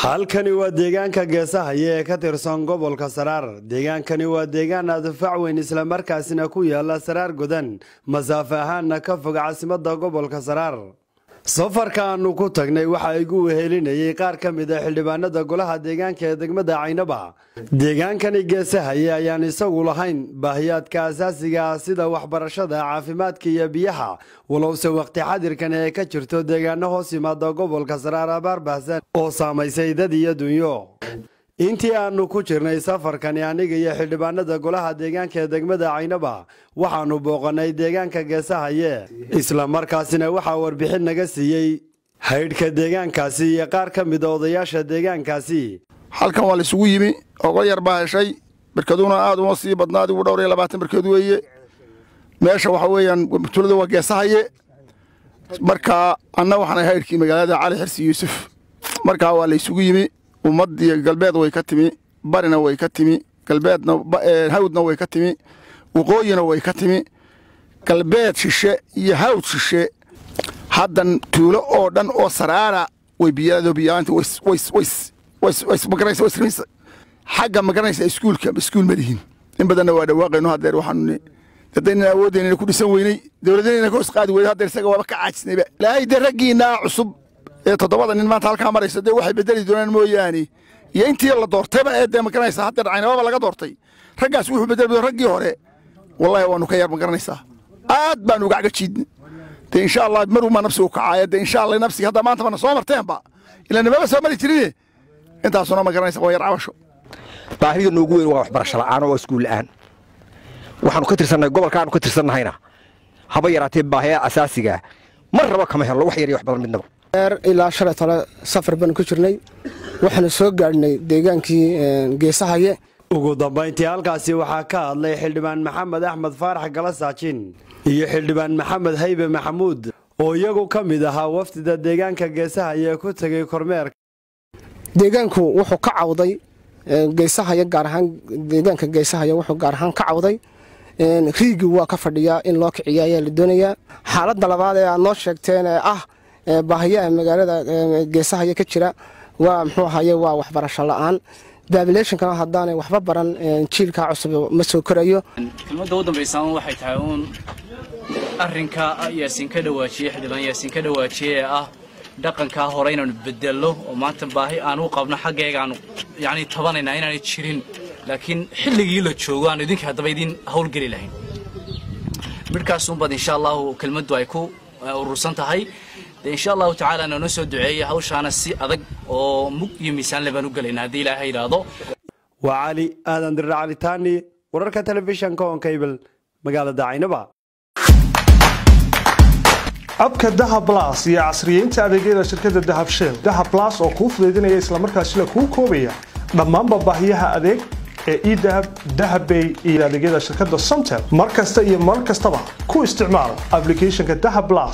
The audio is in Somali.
halkani waa deegaanka geesahayo ee ka tirsan gobolka saraar deegaankani waa deegaan aadafac weyn isla markaasina ku yaalla saraar godan masaafo ahaanna ka fog caasimadda gobolka saraar safarka safarkaannu ku tagnay waxaa igu wehelinayay qaar ka mid a ah xildhibaanada golaha deegaanka ee degmada caynaba deegaankani geesahaya ayaan isagu lahayn baahiyaadka asaasiga ah sida waxbarashada caafimaadka iyo biyaha walowse waqti xadirkan ee ka jirto deegaano hoos yimaada gobolka saraar abaar bahsan oo saamaysay dad iyo dunyo intii aanu ku jirnay safarkani aniga iyo xildhibaanada golaha deegaanka ee degmada caynaba waxaanu booqannay deegaanka geesahaye markaasina waxaa warbixin naga siiyey haydhka deegaankaasi iyo qaar ka mid a ah odayaasha deegaankaasi halkan waa laisugu yimi ogo yar baa heshay barkaduna aad uma sii badnaadi adigu dhowr iyo labaatan barkeed weeye meesha waxa weeyaan tulada waa geesahaye markaa anna waxaan haydhkii magaalada cali xirsi yuusuf markaa waa laysugu yimi ummad galbeed way ka timi barina way ka timi galbeedna eh, way ka timi waqooyina way ka timi galbeed shishe iyo hawd shishe haddan tuulo oo dhan oo saraara way biyaado biyaanta wmagaranays xagga magaranaysa iskuulka iskuul ma lihin in badanna waa dhawaaqayno haddeer waxaanu dadaynan awoodaynan ku dhisan weynay dowladaynan ka hoos qaadi weynay haddeer isaga waaba ka caajisnayba ilaahay de raggiinaa cusub ee todobada nin maanta halkaa maraysa dee waxay bedeli doonaan mooyaane iyo intii la doortayba ee dee magaranaysa hadda dhacaynababa laga doortay raggaas wuxuu bedeli doon raggii hore wallaahi waanu ka yar magaranaysaa aad baanu gacgajiidn dee insha allah maruu maa nafsigu kacaaya dee insha allah nafsigi hadda maanta soo marteenba ilaa nimaba soo mari jirine intaasuna magaranaysa waa yar cabasho baahida noogu weyn waa waxbarasho la'aan oo iskuul la'aan waxaanu ka tirsannahay gobolkaanu ka tirsannahayna haba yaraatee baahiya asaasiga mar raba kama helno wax yar iyo wax badan midnaba ilaa shalay tole safar baan ku jirnay waxaana soo gaadhnay deegaankii eh, geesahaye ugu dambayntii halkaasi waxaa ka hadlay xildhibaan maxamed axmed faarax galasaajin iyo xildhibaan maxamed haybe maxamuud oo iyagu ka mid ahaa wafdida deegaanka geesahaye ku tegay kormeerka deegaanku wuxuu ka cawday eh, geesahaye gaar ahaan deegaanka geesahaye wuxuu gaar ahaan ka cawday eh, riigi waa ka fadhiyaa in loo kiciyaa ayaa la doonayaa xaaladda labaad ee aad noo sheegteen ee ah baahiyaha magaalada geesahaya ka jira waa muxuu ahaye waa waxbarasho la-aan baabileeshankana haddaanay waxba baran jiilkaa cusub ma soo korayo kelmadda u dambaysaama waxay tahay uun arrinka yaasin ka dhawaajiye xildhibaan yaasin ka dhawaajiye ee ah dhaqankaa hore inaanu bedello oo maanta baahi aan u qabno xaggaygaanu yacni tabanaynaa inaanay jirin laakiin xilligii la joogo aanu idinkii haddaba idin howlgeli lahayn midhkaas unbaad insha allahu kelmaddu ay ku urursan tahay dee insha allahu tacaala noo soo duceeyey hawshaana si adag oo mug iyo miisaanle baan u gelaynaa haddii ilaaha yidhaahdo waa cali aadan dirra wararka telefishanka on magaalada caynaba abka dahab las iyo casriyeynta adeegyada shirkadda dahabsheel dahab las oo kuu fudaydinaya islamarkaasila kuu koobaya dhammaanba baahiyaha adeeg ee e dahab dahabbay iyo adeegyada shirkadda somtel mar kasta iyo mar kastaba ku isticmaal ablicathonka dahab las